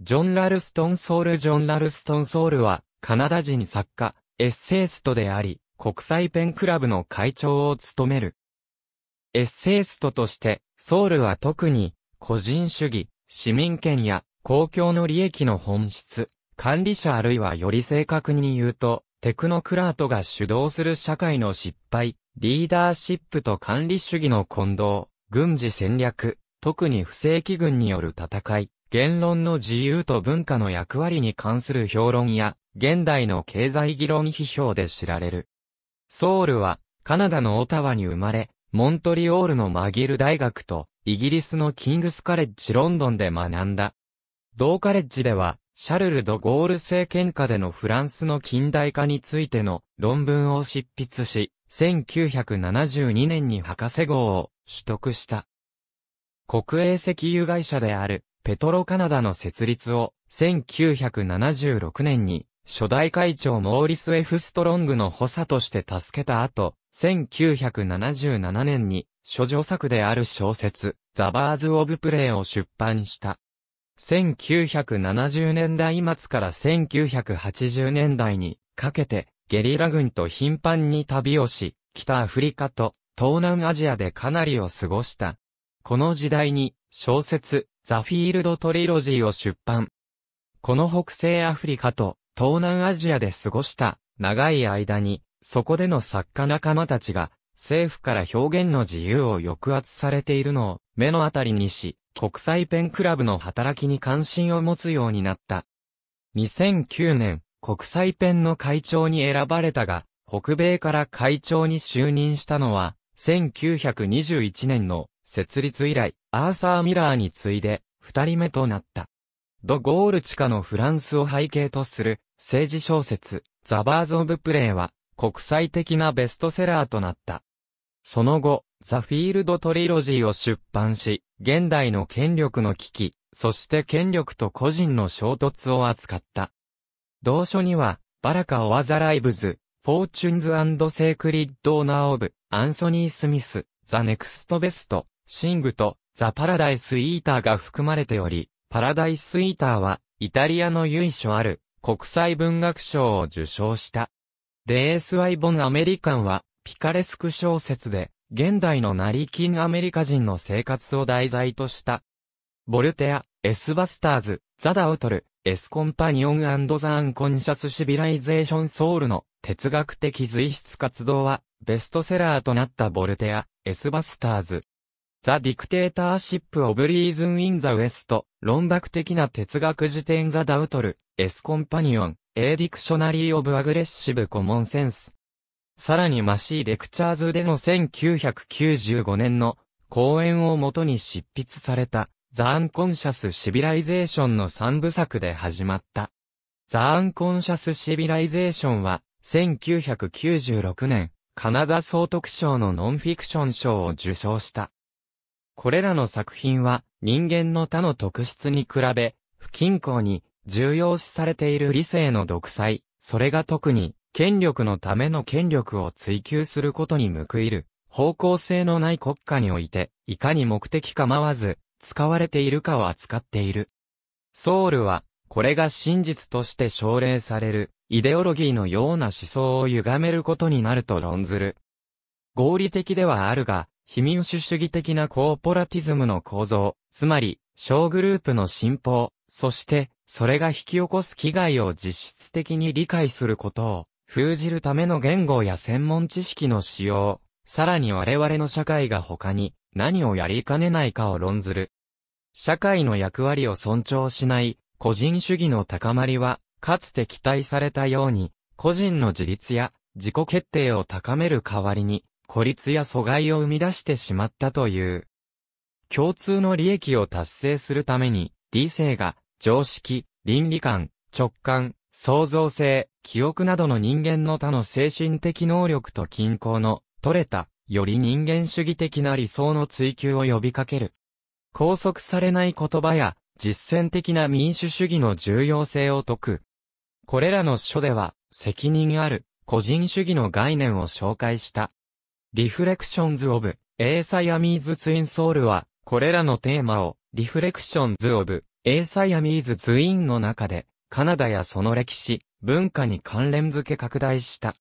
ジョン・ラルストン・ソール・ジョン・ラルストン・ソールは、カナダ人作家、エッセイストであり、国際ペンクラブの会長を務める。エッセイストとして、ソールは特に、個人主義、市民権や公共の利益の本質、管理者あるいはより正確に言うと、テクノクラートが主導する社会の失敗、リーダーシップと管理主義の混同、軍事戦略、特に不正規軍による戦い、言論の自由と文化の役割に関する評論や、現代の経済議論批評で知られる。ソウルは、カナダのオタワに生まれ、モントリオールのマギル大学と、イギリスのキングスカレッジロンドンで学んだ。同カレッジでは、シャルル・ド・ゴール政権下でのフランスの近代化についての論文を執筆し、1972年に博士号を取得した。国営石油会社であるペトロカナダの設立を、1976年に、初代会長モーリス・エフ・ストロングの補佐として助けた後、1977年に、諸女作である小説、ザ・バーズ・オブ・プレイを出版した。1970年代末から1980年代にかけてゲリラ軍と頻繁に旅をし、北アフリカと東南アジアでかなりを過ごした。この時代に小説、ザフィールドトリロジーを出版。この北西アフリカと東南アジアで過ごした長い間に、そこでの作家仲間たちが政府から表現の自由を抑圧されているのを目の当たりにし、国際ペンクラブの働きに関心を持つようになった。2009年、国際ペンの会長に選ばれたが、北米から会長に就任したのは、1921年の設立以来、アーサー・ミラーに次いで、二人目となった。ド・ゴール地下のフランスを背景とする政治小説、ザ・バーズ・オブ・プレイは国際的なベストセラーとなった。その後、ザ・フィールド・トリロジーを出版し、現代の権力の危機、そして権力と個人の衝突を扱った。同書には、バラカ・オア・ザ・ライブズ、フォーチュンズ・セークリッド・オナー・オブ、アンソニー・スミス、ザ・ネクスト・ベスト、シングとザ・パラダイス・イーターが含まれており、パラダイス・イーターはイタリアの由緒ある国際文学賞を受賞した。デース・ワイ・ボン・アメリカンはピカレスク小説で現代の成金アメリカ人の生活を題材とした。ボルテア、エスバスターズ、ザ・ダウトル、エスコンパニオンザ・アンコンシャス・シビライゼーション・ソウルの哲学的随筆活動はベストセラーとなったボルテア、エスバスターズ、ザ・ディクテーターシップ・オブ・リーズン・イン・ザ・ウェスト、論学的な哲学辞典ザ・ダウトル、エス・コンパニオン、エーディクショナリー・オブ・アグレッシブ・コモンセンス。さらにマシー・レクチャーズでの1995年の講演をもとに執筆された、ザ・アンコンシャス・シビライゼーションの三部作で始まった。ザ・アンコンシャス・シビライゼーションは、1996年、カナダ総督賞のノンフィクション賞を受賞した。これらの作品は人間の他の特質に比べ、不均衡に重要視されている理性の独裁、それが特に権力のための権力を追求することに報いる、方向性のない国家において、いかに目的構わず、使われているかを扱っている。ソウルは、これが真実として奨励される、イデオロギーのような思想を歪めることになると論ずる。合理的ではあるが、非民主主義的なコーポラティズムの構造、つまり、小グループの進歩、そして、それが引き起こす危害を実質的に理解することを、封じるための言語や専門知識の使用、さらに我々の社会が他に何をやりかねないかを論ずる。社会の役割を尊重しない個人主義の高まりは、かつて期待されたように、個人の自立や自己決定を高める代わりに、孤立や阻害を生み出してしまったという。共通の利益を達成するために、理性が、常識、倫理観、直感、創造性、記憶などの人間の他の精神的能力と均衡の、取れた、より人間主義的な理想の追求を呼びかける。拘束されない言葉や、実践的な民主主義の重要性を説く。これらの書では、責任ある、個人主義の概念を紹介した。リフレクションズ・オブ・エーサイアミーズ・ツイン・ソウルは、これらのテーマを、リフレクションズ・オブ・エーサイアミーズ・ツインの中で、カナダやその歴史、文化に関連付け拡大した。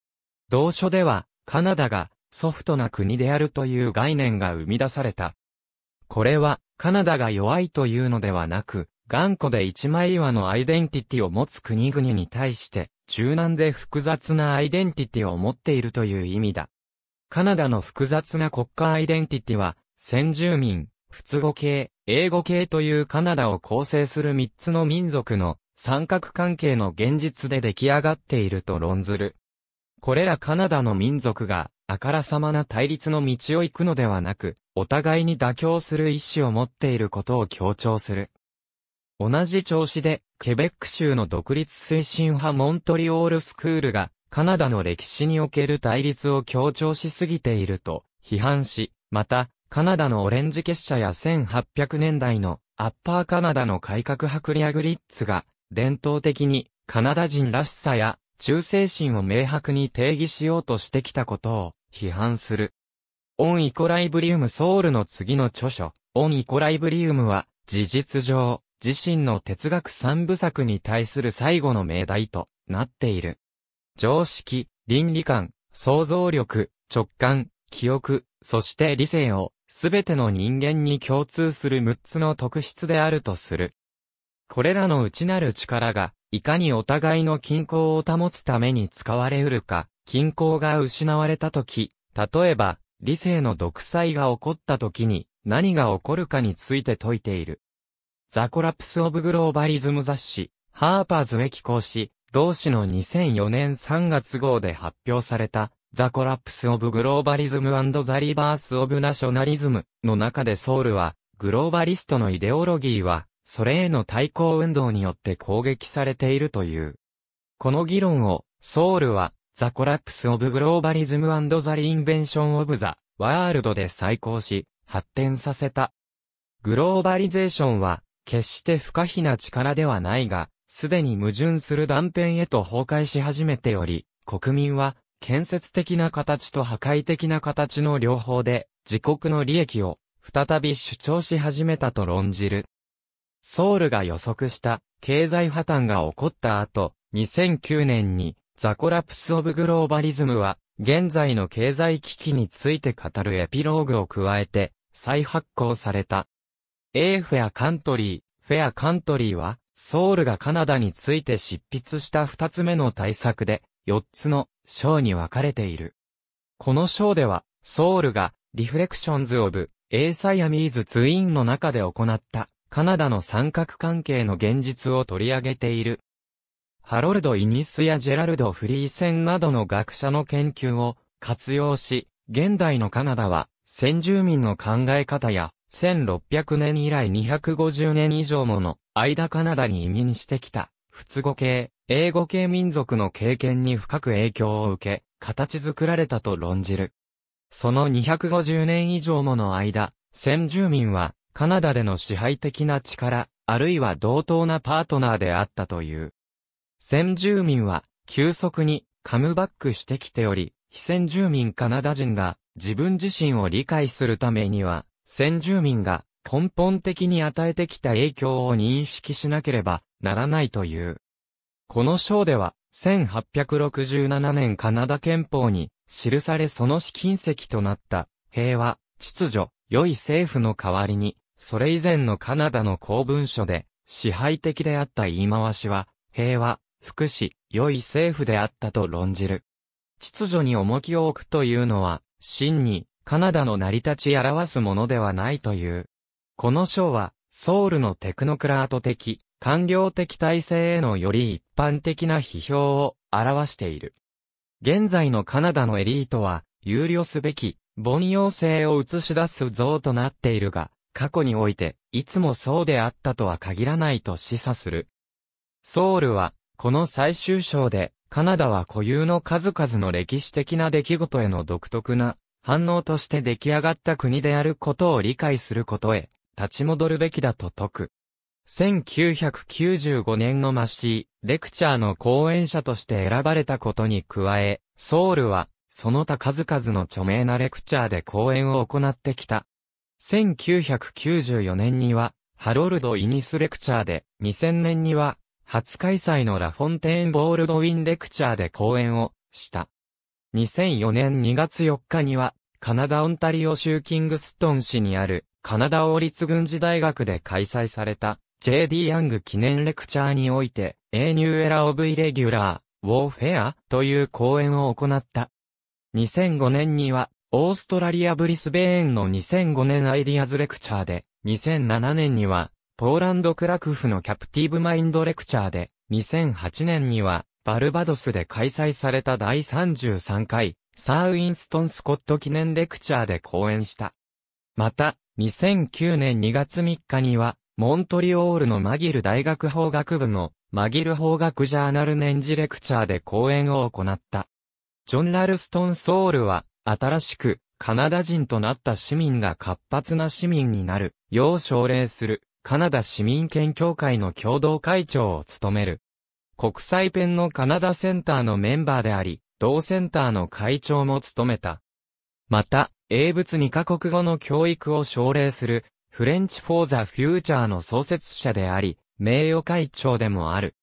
同書では、カナダがソフトな国であるという概念が生み出された。これは、カナダが弱いというのではなく、頑固で一枚岩のアイデンティティを持つ国々に対して、柔軟で複雑なアイデンティティを持っているという意味だ。カナダの複雑な国家アイデンティティは、先住民、仏語系、英語系というカナダを構成する三つの民族の三角関係の現実で出来上がっていると論ずる。これらカナダの民族が、あからさまな対立の道を行くのではなく、お互いに妥協する意思を持っていることを強調する。同じ調子で、ケベック州の独立推進派モントリオールスクールが、カナダの歴史における対立を強調しすぎていると批判し、また、カナダのオレンジ結社や1800年代のアッパーカナダの改革派クリアグリッツが伝統的にカナダ人らしさや忠誠心を明白に定義しようとしてきたことを批判する。オンイコライブリウムソウルの次の著書、オンイコライブリウムは事実上自身の哲学三部作に対する最後の命題となっている。常識、倫理観、想像力、直感、記憶、そして理性を、すべての人間に共通する6つの特質であるとする。これらの内なる力が、いかにお互いの均衡を保つために使われうるか、均衡が失われたとき、例えば、理性の独裁が起こったときに、何が起こるかについて説いている。ザコラプス・オブ・グローバリズム雑誌、ハーパーズへ寄稿し、同誌の2004年3月号で発表された、ザ・コラプス・オブ・グローバリズムザ・リバース・オブ・ナショナリズムの中でソウルは、グローバリストのイデオロギーは、それへの対抗運動によって攻撃されているという。この議論を、ソウルは、ザ・コラプス・オブ・グローバリズムザ・リインベンション・オブ・ザ・ワールドで再考し、発展させた。グローバリゼーションは、決して不可避な力ではないが、すでに矛盾する断片へと崩壊し始めており、国民は、建設的な形と破壊的な形の両方で、自国の利益を、再び主張し始めたと論じる。ソウルが予測した経済破綻が起こった後、2009年にザコラプス・オブ・グローバリズムは現在の経済危機について語るエピローグを加えて再発行された。エーフェア・カントリー、フェア・カントリーはソウルがカナダについて執筆した二つ目の対策で、四つの章に分かれている。この章では、ソウルが、リフレクションズ・オブ・エーサイアミーズ・ツインの中で行った、カナダの三角関係の現実を取り上げている。ハロルド・イニスやジェラルド・フリーセンなどの学者の研究を活用し、現代のカナダは先住民の考え方や1600年以来250年以上もの間カナダに移民してきた、仏語系、英語系民族の経験に深く影響を受け、形作られたと論じる。その250年以上もの間、先住民は、カナダでの支配的な力、あるいは同等なパートナーであったという。先住民は、急速に、カムバックしてきており、非先住民カナダ人が、自分自身を理解するためには、先住民が根本的に与えてきた影響を認識しなければならないという。この章では、1867年カナダ憲法に記されその資金石となった平和、秩序、良い政府の代わりに、それ以前のカナダの公文書で支配的であった言い回しは、平和、福祉、良い政府であったと論じる。秩序に重きを置くというのは、真にカナダの成り立ち表すものではないという。この章は、ソウルのテクノクラート的、官僚的体制へのより一般的な批評を表している。現在のカナダのエリートは、有料すべき、凡庸性を映し出す像となっているが、過去において、いつもそうであったとは限らないと示唆する。ソウルは、この最終章で、カナダは固有の数々の歴史的な出来事への独特な反応として出来上がった国であることを理解することへ、立ち戻るべきだと説く。1995年のマシー、レクチャーの講演者として選ばれたことに加え、ソウルは、その他数々の著名なレクチャーで講演を行ってきた。1994年には、ハロルド・イニスレクチャーで、2000年には、初開催のラフォンテーン・ボールドウィンレクチャーで講演をした。2004年2月4日には、カナダ・オンタリオ州キングストン市にある、カナダ王立軍事大学で開催された、J.D. ヤング記念レクチャーにおいて、A New Era of Irregular, Warfare という講演を行った。2005年には、オーストラリア・ブリスベーンの2005年アイディアズレクチャーで、2007年には、ポーランド・クラクフのキャプティブ・マインドレクチャーで、2008年には、バルバドスで開催された第33回、サー・ウィンストン・スコット記念レクチャーで講演した。また、2009年2月3日には、モントリオールのマギル大学法学部のマギル法学ジャーナル年次レクチャーで講演を行った。ジョン・ラルストン・ソールは、新しくカナダ人となった市民が活発な市民になる、よう奨励する、カナダ市民権協会の共同会長を務める。国際ペンのカナダセンターのメンバーであり、同センターの会長も務めた。また、英仏2カ国語の教育を奨励する、フレンチ・フォー・ザ・フューチャーの創設者であり、名誉会長でもある。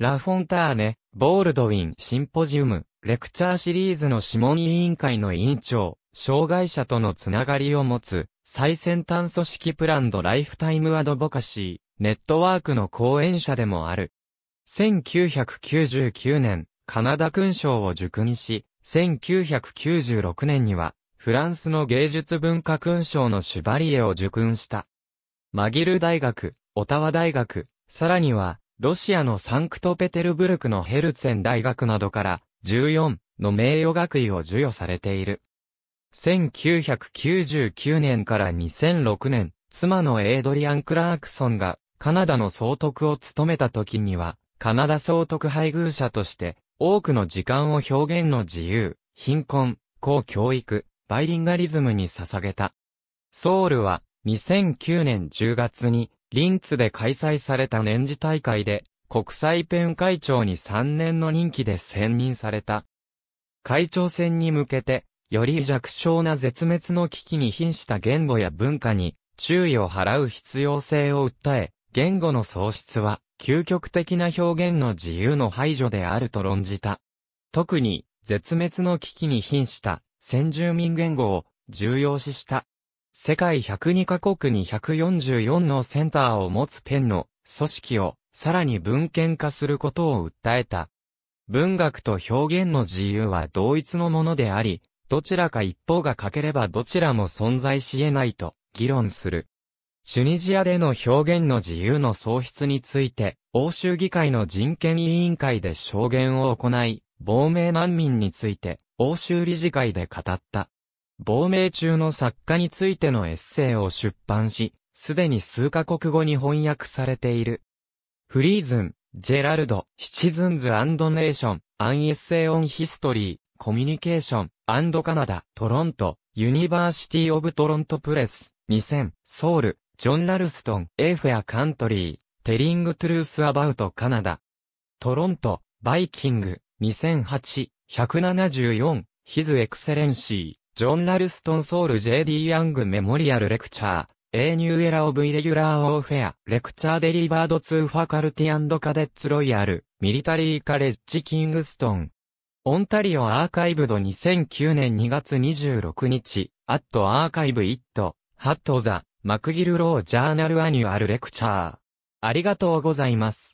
ラフォンターネ、ボールドウィン・シンポジウム、レクチャーシリーズの諮問委員会の委員長、障害者とのつながりを持つ、最先端組織プランドライフタイムアドボカシー、ネットワークの講演者でもある。1999年、カナダ勲章を受勲し、1996年には、フランスの芸術文化勲章のシュバリエを受勲した。マギル大学、オタワ大学、さらには、ロシアのサンクトペテルブルクのヘルツェン大学などから、14の名誉学位を授与されている。1999年から2006年、妻のエイドリアン・クラークソンがカナダの総督を務めた時には、カナダ総督配偶者として、多くの時間を表現の自由、貧困、公教育、バイリンガリズムに捧げた。ソウルは、2009年10月に、リンツで開催された年次大会で、国際ペン会長に3年の任期で選任された。会長選に向けて、より弱小な絶滅の危機に瀕した言語や文化に注意を払う必要性を訴え、言語の喪失は究極的な表現の自由の排除であると論じた。特に、絶滅の危機に瀕した、先住民言語を重要視した。世界102カ国に144のセンターを持つペンの組織をさらに文献化することを訴えた。文学と表現の自由は同一のものであり、どちらか一方が欠ければどちらも存在し得ないと議論する。チュニジアでの表現の自由の喪失について、欧州議会の人権委員会で証言を行い、亡命難民について、欧州理事会で語った。亡命中の作家についてのエッセイを出版し、すでに数カ国語に翻訳されている。フリーズン、ジェラルド、シチズンズネーション、アンエッセイオンヒストリー、コミュニケーション、アンドカナダ、トロント、ユニバーシティオブトロントプレス、2000、ソウル、ジョン・ラルストン、エーフェア・カントリー、テリング・トゥルース・アバウト・カナダ。トロント、バイキング、2008、174、His Excellency、ジョン・ラルストン・ソウル J.D. ヤング・メモリアル・レクチャー、A New Era of Irregular Warfare, Lecture Delivered to Faculty and Cadets Royal, Military College Kingston. オンタリオアーカイブド2009年2月26日、アットアーカイブイット、ハットザ、マクギルロージャーナルアニュアルレクチャー。ありがとうございます。